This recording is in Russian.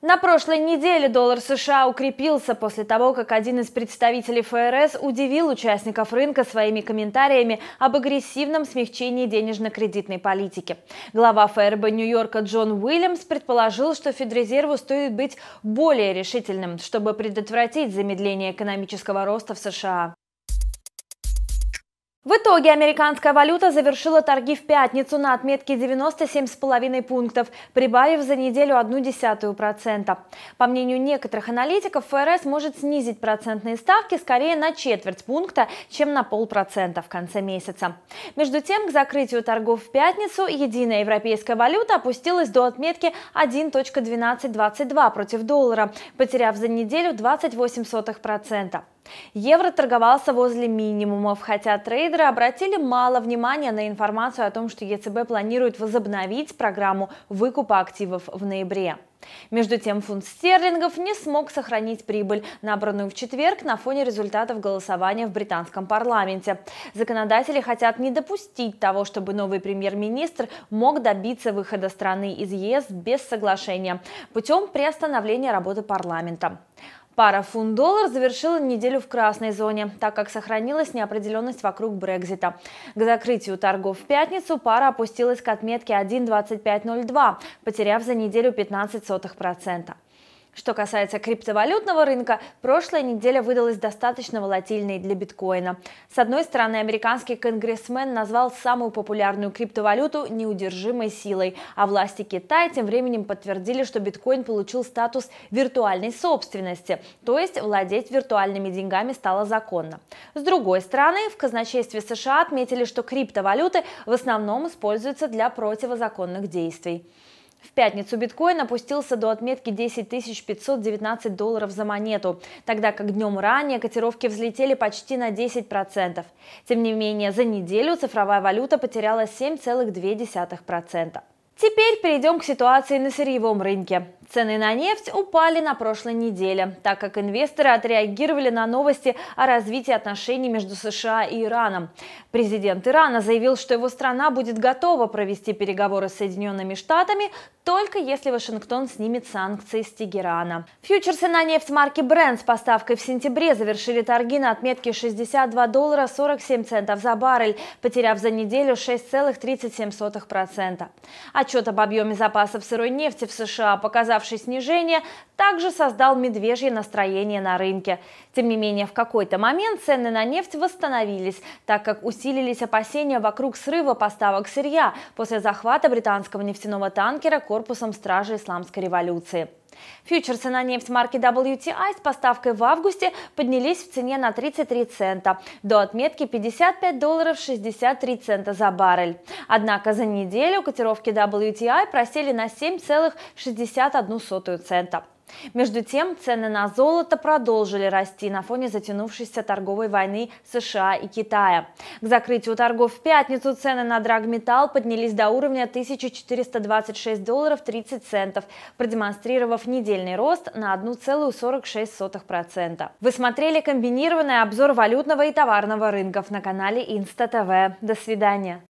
На прошлой неделе доллар США укрепился после того, как один из представителей ФРС удивил участников рынка своими комментариями об агрессивном смягчении денежно-кредитной политики. Глава ФРБ Нью-Йорка Джон Уильямс предположил, что Федрезерву стоит быть более решительным, чтобы предотвратить замедление экономического роста в США. В итоге американская валюта завершила торги в пятницу на отметке 97,5 пунктов, прибавив за неделю одну десятую процента. По мнению некоторых аналитиков, ФРС может снизить процентные ставки скорее на четверть пункта, чем на полпроцента в конце месяца. Между тем, к закрытию торгов в пятницу единая европейская валюта опустилась до отметки 1.1222 против доллара, потеряв за неделю 28%. процента. Евро торговался возле минимумов, хотя трейдеры обратили мало внимания на информацию о том, что ЕЦБ планирует возобновить программу выкупа активов в ноябре. Между тем, фунт стерлингов не смог сохранить прибыль, набранную в четверг на фоне результатов голосования в британском парламенте. Законодатели хотят не допустить того, чтобы новый премьер-министр мог добиться выхода страны из ЕС без соглашения путем приостановления работы парламента. Пара фунт-доллар завершила неделю в красной зоне, так как сохранилась неопределенность вокруг Брекзита. К закрытию торгов в пятницу пара опустилась к отметке 1.2502, потеряв за неделю 15 0,15%. Что касается криптовалютного рынка, прошлая неделя выдалась достаточно волатильной для биткоина. С одной стороны, американский конгрессмен назвал самую популярную криптовалюту неудержимой силой, а власти Китая тем временем подтвердили, что биткоин получил статус виртуальной собственности, то есть владеть виртуальными деньгами стало законно. С другой стороны, в казначействе США отметили, что криптовалюты в основном используются для противозаконных действий. В пятницу биткоин опустился до отметки 10 519 долларов за монету, тогда как днем ранее котировки взлетели почти на 10%. Тем не менее, за неделю цифровая валюта потеряла 7,2%. Теперь перейдем к ситуации на сырьевом рынке. Цены на нефть упали на прошлой неделе, так как инвесторы отреагировали на новости о развитии отношений между США и Ираном. Президент Ирана заявил, что его страна будет готова провести переговоры с Соединенными Штатами только если Вашингтон снимет санкции с Тегерана. Фьючерсы на нефть марки Brent с поставкой в сентябре завершили торги на отметке 62 доллара 47 центов за баррель, потеряв за неделю 6,37%. Отчет об объеме запасов сырой нефти в США показал ожидавший снижения, также создал медвежье настроение на рынке. Тем не менее, в какой-то момент цены на нефть восстановились, так как усилились опасения вокруг срыва поставок сырья после захвата британского нефтяного танкера корпусом стражи исламской революции. Фьючерсы на нефть марки WTI с поставкой в августе поднялись в цене на 33 цента до отметки 55 долларов 63 цента за баррель. Однако за неделю котировки WTI просели на 7,61 цента. Между тем, цены на золото продолжили расти на фоне затянувшейся торговой войны США и Китая. К закрытию торгов в пятницу цены на драгметалл поднялись до уровня 1426 долларов 30 центов, продемонстрировав недельный рост на 1,46%. Вы смотрели комбинированный обзор валютного и товарного рынков на канале Инста До свидания.